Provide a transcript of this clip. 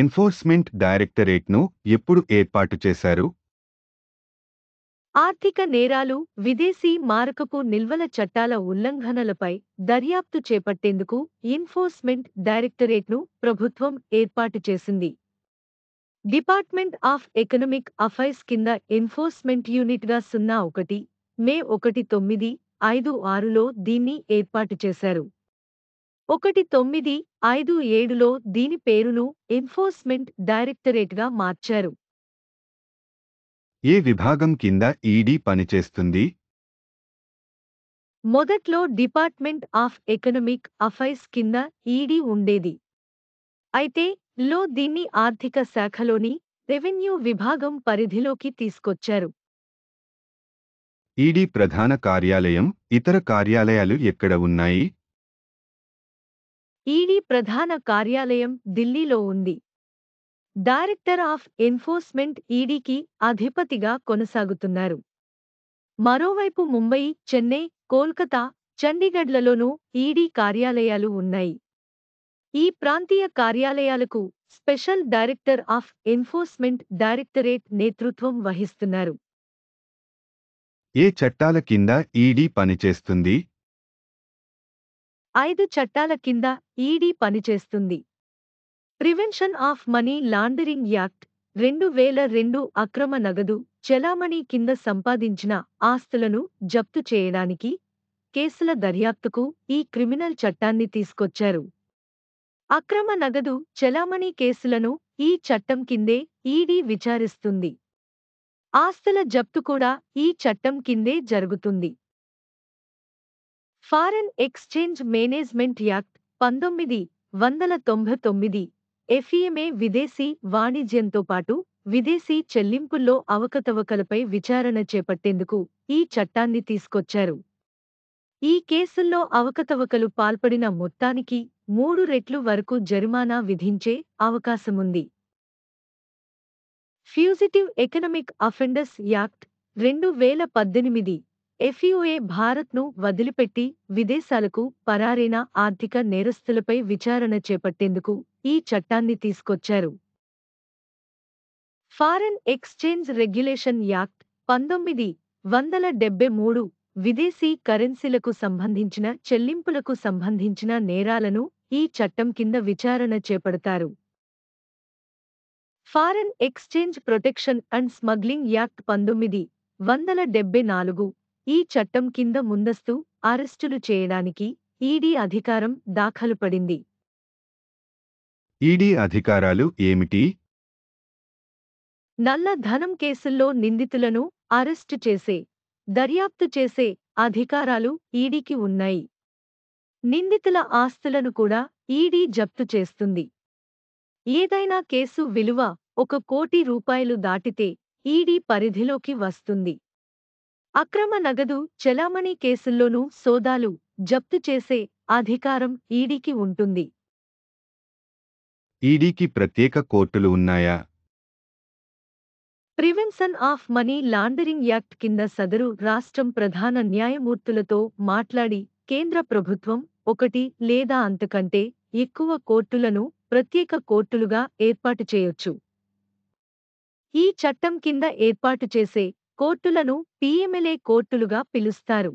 enforcement ను ఎప్పుడు ఏర్పాటు చేశారు ఆర్థిక నేరాలు విదేశీ మారకపు నిల్వల చట్టాల ఉల్లంఘనలపై దర్యాప్తు చేపట్టేందుకు ఎన్ఫోర్స్మెంట్ డైరెక్టరేట్ను ప్రభుత్వం ఏర్పాటు చేసింది డిపార్ట్మెంట్ ఆఫ్ ఎకనమిక్ అఫైర్స్ కింద ఎన్ఫోర్స్మెంట్ యూనిట్గా సున్నా ఒకటి మే ఒకటి తొమ్మిది ఐదు ఆరులో దీన్ని ఏర్పాటు చేశారు ఒకటి తొమ్మిది ఐదు ఏడులో దీని పేరును ఎన్ఫోర్స్మెంట్ డైరెక్టరేట్గా మార్చారు ఏ విభాగం కింద ఈడీ పనిచేస్తుంది మొదట్లో డిపార్ట్మెంట్ ఆఫ్ ఎకనమిక్ అఫైర్స్ కింద ఈడీ ఉండేది అయితే లో దీన్ని ఆర్థిక శాఖలోని రెవెన్యూ విభాగం పరిధిలోకి తీసుకొచ్చారు ఈడీ ప్రధాన కార్యాలయం ఇతర కార్యాలయాలు ఎక్కడ ఉన్నాయి ఈడీ ప్రధాన కార్యాలయం ఢిల్లీలో ఉంది డైరెక్టర్ ఆఫ్ ఎన్ఫోర్స్మెంట్ ఈడీకి అధిపతిగా కొనసాగుతున్నారు మరోవైపు ముంబై చెన్నై కోల్కతా చండీగఢ్లలోనూ ఈడీ కార్యాలయాలు ఉన్నాయి ఈ ప్రాంతీయ కార్యాలయాలకు special director of enforcement directorate నేతృత్వం వహిస్తున్నారు ఏ చట్టాల కింద ఈడీ పనిచేస్తుంది ఐదు చట్టాల కింద ఈడీ పనిచేస్తుంది prevention of money laundering act రెండు వేల రెండు అక్రమ నగదు చెలామణి కింద సంపాదించిన ఆస్తులను జప్తు చేయడానికి కేసుల దర్యాప్తుకు ఈ క్రిమినల్ చట్టాన్ని తీసుకొచ్చారు అక్రమ నగదు చెలామణి కేసులను ఈ చట్టం కిందే ఈడీ విచారిస్తుంది ఆస్తుల జప్తు కూడా ఈ చట్టం కిందే జరుగుతుంది ఫారెన్ ఎక్స్చేంజ్ మేనేజ్మెంట్ యాక్ట్ పంతొమ్మిది వందల తొంభై తొమ్మిది ఎఫ్ఈఎంఏ విదేశీ వాణిజ్యంతో పాటు విదేశీ చెల్లింపుల్లో అవకతవకలపై విచారణ చేపట్టేందుకు ఈ చట్టాన్ని తీసుకొచ్చారు ఈ కేసుల్లో అవకతవకలు పాల్పడిన మొత్తానికి మూడు రెట్లు వరకు జరిమానా విధించే అవకాశముంది ఫ్యూజిటివ్ ఎకనమిక్ అఫెండర్స్ యాక్ట్ రెండు వేల పద్దెనిమిది ఎఫ్యూఏ భారత్ను వదిలిపెట్టి విదేశాలకు పరారైన ఆర్థిక నేరస్తులపై విచారణ చేపట్టేందుకు ఈ చట్టాన్ని తీసుకొచ్చారు ఫారెన్ ఎక్స్చేంజ్ రెగ్యులేషన్ యాక్ట్ పంతొమ్మిది వందల డెబ్బై మూడు విదేశీ కరెన్సీలకు సంబంధించిన చెల్లింపులకు సంబంధించిన నేరాలను ఈ చట్టం కింద విచారణ చేపడతారు foreign exchange protection and smuggling act పంతొమ్మిది వందల డెబ్బై నాలుగు ఈ చట్టం కింద ముందస్తు అరెస్టులు చేయడానికి ఈడీ అధికారం దాఖలు పడింది ఈడీ అధికారాలు ఏమిటి నల్ల ధనం కేసుల్లో నిందితులను అరెస్టు చేసే దర్యాప్తు చేసే అధికారాలు ఈడీకి ఉన్నాయి నిందితుల ఆస్తులను కూడా ఈడీ జప్తు చేస్తుంది ఏదైనా కేసు విలువ ఒక కోటి రూపాయలు దాటితే ఈడీ పరిధిలోకి వస్తుంది అక్రమ నగదు చెలామణి కేసుల్లోనూ సోదాలు జప్తు చేసే అధికారం ఈడీకి ఉంటుంది ఈడీకి ప్రత్యేక కోర్టులు ఉన్నాయా prevention of money laundering act కింద సదరు రాష్ట్రం ప్రధాన న్యాయమూర్తులతో మాట్లాడి కేంద్ర ప్రభుత్వం ఒకటి లేదా అంతకంటే ఎక్కువ కోర్టులను ప్రత్యేక కోర్టులుగా ఏర్పాటు చేయొచ్చు ఈ చట్టం కింద ఏర్పాటు చేసే కోర్టులను పీఎంఎల్ఏ కోర్టులుగా పిలుస్తారు